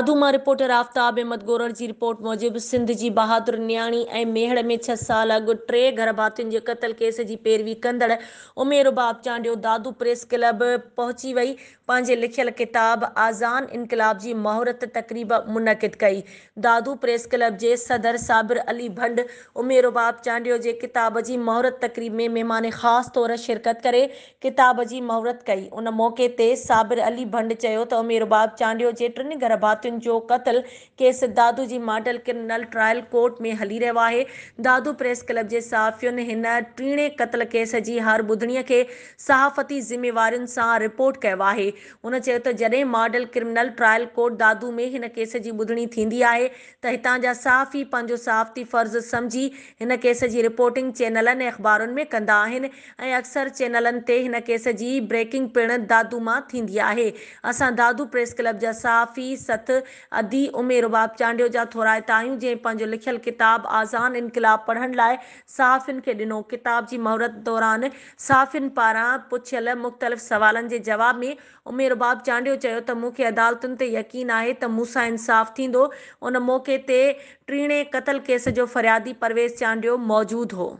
दादू मां रिपोर्टर आफ़्ताब अहमद गोरण जी रिपोर्ट मूजिबि सिंध जी बहादुर नियाणी ऐं मेहड़ में छह साल अॻु टे घर भातियुनि जे क़तलु केस जी पैरवी उमेर बाब चांडियो दादू प्रेस क्लब पहुची वई पंहिंजे लिखियलु किताब आज़ान इनकलाब जी महूरतु तक़रीब मुनक़िद कई दादू प्रेस क्लब जे सदर साबिर अली भंड उमेर बाब चांडियो जे किताब जी मुहूरत तक़रीब में महिमान ख़ासि तौरु शिरकत करे किताब जी मुहूरत कई उन मौक़े ते साबिर अली भंड चयो त बाब चांडियो जे टिनि गरभातियुनि जो क़त्ल केस दादू जी मॉडल क्रिमिनल ट्रायल कोर्ट में हली रहियो आहे दादू प्रेस क्लब जे साफ़ियुनि हिन टीणे क़त्ल केस जी हर ॿुधणीअ खे सहाफ़ती ज़िम्मेवारियुनि सां रिपोर्ट कयो आहे हुन चयो त जॾहिं model criminal trial court Dadu में हिन केस जी ॿुधणी थींदी आहे त हितां जा साफ़ पंहिंजो सहाफ़ती फ़र्ज़ु सम्झी हिन केस जी रिपोर्टिंग चैनलनि ऐं अख़बारुनि में कंदा आहिनि ऐं अक्सर चैनलनि ते हिन केस जी ब्रेकिंग पिणु दादू मां थींदी आहे असां दादू प्रेस क्लब जा साफ़ ई सत अदी उमेर बाब चांडियो जा थोराए त आहियूं जंहिं पंहिंजो लिखियलु किताब आज़ान इनकलाब पढ़ण लाइ साफ़िन खे ॾिनो किताब जी मोहरत दौरान साफ़िन पारां पुछियल मुख़्तलिफ़ सुवालनि जे जवाब में उमेर बाब चांडियो चयो त मूंखे अदालतुनि ते यकीन आहे त मूंसां इंसाफ़ थींदो उन मौक़े ते ट्रीणे क़तल केस जो फ़रियादी परवेज़ चांडियो मौजूदु हो